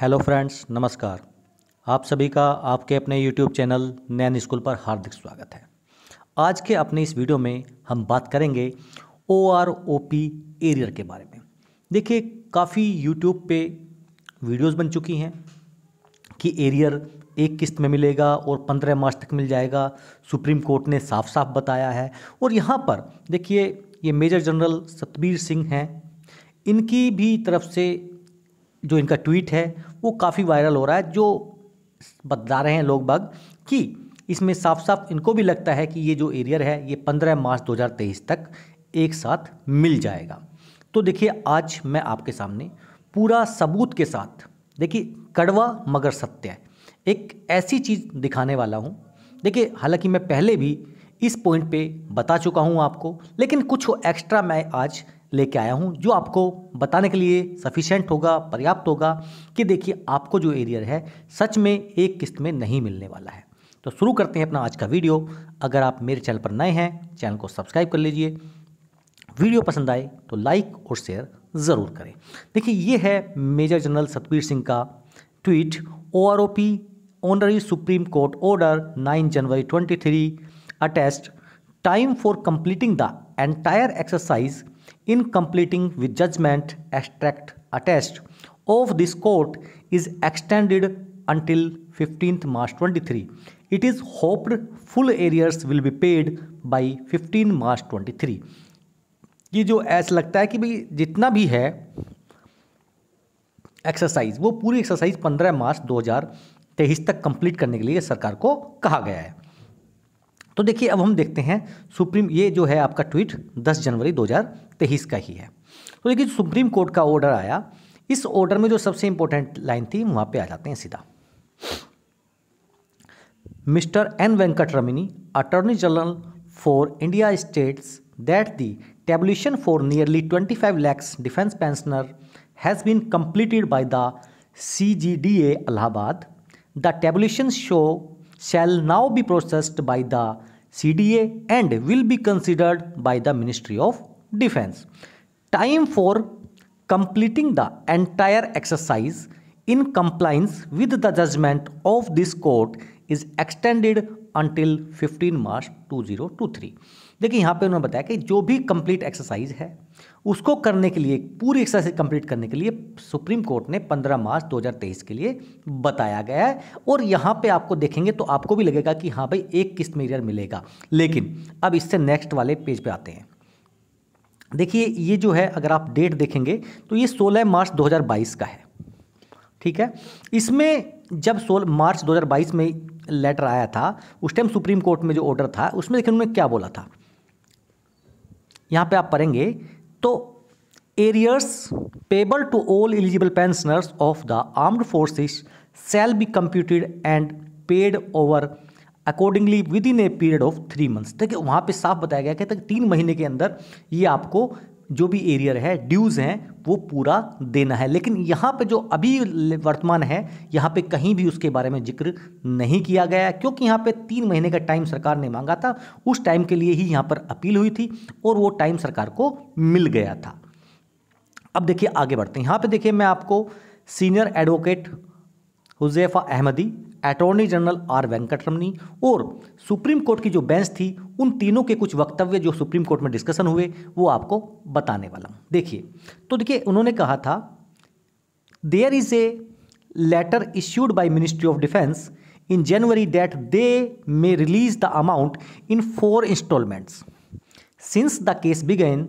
Hello friends नमस्कार आप सभी का आपके अपने यूट्यूब चैनल नैन स्कूल पर हार्दिक स्वागत है आज के अपने इस वीडियो में हम बात करेंगे O R O P arrear के बारे में देखिए काफ़ी यूट्यूब पे वीडियोस बन चुकी हैं कि एरियर एक किस्त में मिलेगा और पंद्रह मार्च तक मिल जाएगा सुप्रीम कोर्ट ने साफ साफ बताया है और यहाँ पर देखिए ये मेजर जनरल सतबीर सिंह हैं इनकी भी तरफ से जो इनका ट्वीट है वो काफ़ी वायरल हो रहा है जो बता रहे हैं लोग बाग कि इसमें साफ साफ इनको भी लगता है कि ये जो एरियर है ये 15 मार्च 2023 तक एक साथ मिल जाएगा तो देखिए आज मैं आपके सामने पूरा सबूत के साथ देखिए कड़वा मगर सत्य है एक ऐसी चीज़ दिखाने वाला हूँ देखिए हालांकि मैं पहले भी इस पॉइंट पे बता चुका हूँ आपको लेकिन कुछ एक्स्ट्रा मैं आज लेके आया हूँ जो आपको बताने के लिए सफिशेंट होगा पर्याप्त होगा कि देखिए आपको जो एरियर है सच में एक किस्त में नहीं मिलने वाला है तो शुरू करते हैं अपना आज का वीडियो अगर आप मेरे चैनल पर नए हैं चैनल को सब्सक्राइब कर लीजिए वीडियो पसंद आए तो लाइक और शेयर ज़रूर करें देखिए ये है मेजर जनरल सतबीर सिंह का tweet O R O P honourable supreme court order 9 January 23 attest time for completing the entire exercise in completing with judgment extract attached of this court is extended until 15th March 23. It is hoped full arrears will be paid by 15 March 23. ये जो ऐसा लगता है कि भाई जितना भी है एक्सरसाइज वो पूरी एक्सरसाइज 15 मार्च 2023 तक कंप्लीट करने के लिए सरकार को कहा गया है तो देखिए अब हम देखते हैं सुप्रीम ये जो है आपका ट्वीट 10 जनवरी 2023 तेईस का ही है तो देखिए सुप्रीम कोर्ट का ऑर्डर आया इस ऑर्डर में जो सबसे इंपॉर्टेंट लाइन थी वहां पे आ जाते हैं सीधा mister N Venkataramani attorney general for India states that the tabulation for nearly twenty five lakhs defence pensioner has been completed by the C G D A Allahabad the tabulation so shall now be processed by the C D A and will be considered by the ministry of defence time for completing the entire exercise in compliance with the judgment of this court is extended until 15 March 2023 देखिए यहां पे उन्होंने बताया कि जो भी complete exercise है उसको करने के लिए पूरी एक्सरसाइज कंप्लीट करने के लिए सुप्रीम कोर्ट ने 15 मार्च 2023 के लिए बताया गया है और यहां पे आपको देखेंगे तो आपको भी लगेगा कि हाँ भाई एक किस्त में मिलेगा लेकिन अब इससे नेक्स्ट वाले पेज पे आते हैं देखिए ये जो है अगर आप डेट देखेंगे तो ये 16 मार्च 2022 का है ठीक है इसमें जब 16 मार्च 2022 में लेटर आया था उस टाइम सुप्रीम कोर्ट में जो ऑर्डर था उसमें देखिए उन्होंने क्या बोला था यहाँ पे आप पढ़ेंगे तो arrears payable to all eligible pensioners of the armed forces shall be computed and paid over accordingly within a period of three months ठीक है वहाँ पे साफ बताया गया कि तक तीन महीने के अंदर ये आपको जो भी एरियर है ड्यूज़ हैं वो पूरा देना है लेकिन यहाँ पे जो अभी वर्तमान है यहाँ पे कहीं भी उसके बारे में जिक्र नहीं किया गया क्योंकि यहाँ पे तीन महीने का टाइम सरकार ने मांगा था उस टाइम के लिए ही यहाँ पर अपील हुई थी और वो टाइम सरकार को मिल गया था अब देखिए आगे बढ़ते हैं यहाँ पर देखिए मैं आपको senior advocate Huzefa Ahmadi attorney general R Venkataramani और सुप्रीम कोर्ट की जो बेंच थी उन तीनों के कुछ वक्तव्य जो सुप्रीम कोर्ट में डिस्कशन हुए वो आपको बताने वाला हूँ देखिए तो देखिए उन्होंने कहा था there is a letter issued by ministry of defence in January that they may release the amount in four instalments since the case began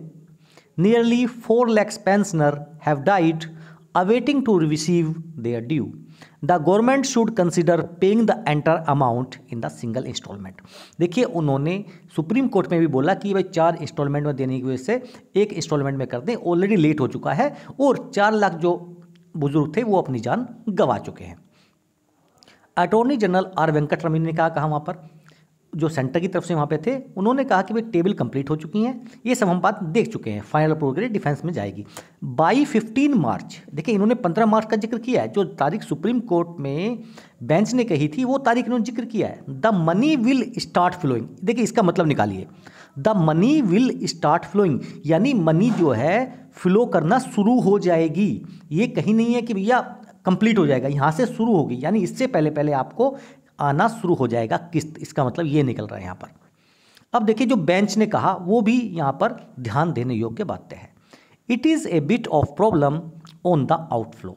nearly four lakhs pensioner have died awaiting to receive their due the government should consider paying the entire amount in the single instalment देखिए उन्होंने supreme court में भी बोला कि भाई चार instalment में देने की वजह से एक इंस्टॉलमेंट में कर दें ऑलरेडी लेट हो चुका है और चार लाख जो बुजुर्ग थे वो अपनी जान गंवा चुके हैं अटॉर्नी जनरल आर वेंकटरमन ने कहा कहा वहाँ पर जो सेंटर की तरफ से वहाँ पे थे उन्होंने कहा कि भाई टेबल कंप्लीट हो चुकी हैं ये सब हम बात देख चुके हैं फाइनल अप्रूवल के लिए डिफेंस में जाएगी बाई फिफ्टीन मार्च देखिए इन्होंने पंद्रह मार्च का जिक्र किया है जो तारीख सुप्रीम कोर्ट में बेंच ने कही थी वो तारीख इन्होंने जिक्र किया है the money will start flowing देखिए इसका मतलब निकालिए the money will start flowing यानी मनी जो है फ्लो करना शुरू हो जाएगी ये कहीं नहीं है कि भैया कंप्लीट हो जाएगा यहाँ से शुरू होगी यानी इससे पहले पहले आपको आना शुरू हो जाएगा किस्त इसका मतलब ये निकल रहा है यहाँ पर अब देखिए जो बेंच ने कहा वो भी यहाँ पर ध्यान देने योग्य बातें हैं it is a bit of problem on the outflow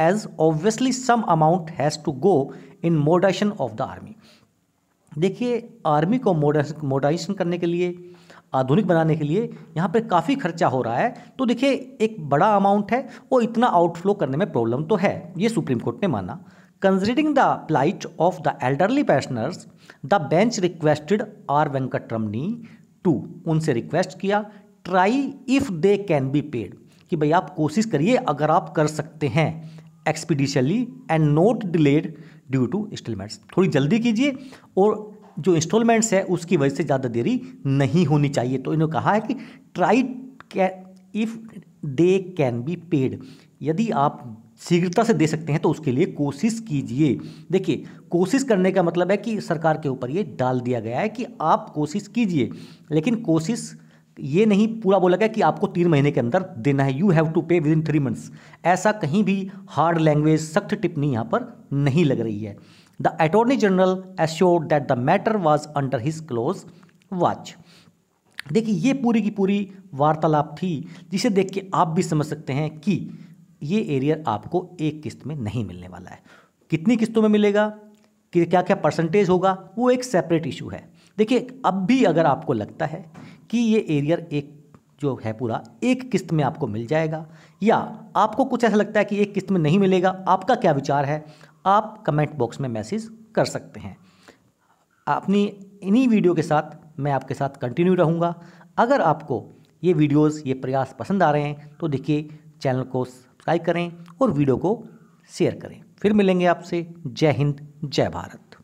as obviously some amount has to go in modernisation of the army देखिए आर्मी को मोडाइशन करने के लिए आधुनिक बनाने के लिए यहाँ पर काफ़ी खर्चा हो रहा है तो देखिए एक बड़ा अमाउंट है और इतना आउटफ्लो करने में प्रॉब्लम तो है ये सुप्रीम कोर्ट ने माना Considering the plight of the elderly pensioners, the bench requested R Venkataramani to उनसे रिक्वेस्ट किया try if they can be paid कि भाई आप कोशिश करिए अगर आप कर सकते हैं expeditiously and not delayed due to instalments थोड़ी जल्दी कीजिए और जो इंस्टॉलमेंट्स है उसकी वजह से ज़्यादा देरी नहीं होनी चाहिए तो इन्होंने कहा है कि try if they can be paid यदि आप शीघ्रता से दे सकते हैं तो उसके लिए कोशिश कीजिए देखिए कोशिश करने का मतलब है कि सरकार के ऊपर ये डाल दिया गया है कि आप कोशिश कीजिए लेकिन कोशिश ये नहीं पूरा बोला गया कि आपको तीन महीने के अंदर देना है you have to pay within three months ऐसा कहीं भी हार्ड लैंग्वेज सख्त टिप्पणी यहाँ पर नहीं लग रही है the attorney general assure that the matter was under his close watch देखिए ये पूरी की पूरी वार्तालाप थी जिसे देख के आप भी समझ सकते हैं कि ये एरियर आपको एक किस्त में नहीं मिलने वाला है कितनी किस्तों में मिलेगा कि क्या क्या परसेंटेज होगा वो एक सेपरेट इशू है देखिए अब भी अगर आपको लगता है कि ये एरियर एक जो है पूरा एक किस्त में आपको मिल जाएगा या आपको कुछ ऐसा लगता है कि एक किस्त में नहीं मिलेगा आपका क्या विचार है आप कमेंट बॉक्स में मैसेज कर सकते हैं अपनी इन्हीं वीडियो के साथ मैं आपके साथ कंटिन्यू रहूँगा अगर आपको ये वीडियोस ये प्रयास पसंद आ रहे हैं तो देखिए चैनल को लाइक करें और वीडियो को शेयर करें फिर मिलेंगे आपसे जय हिंद जय भारत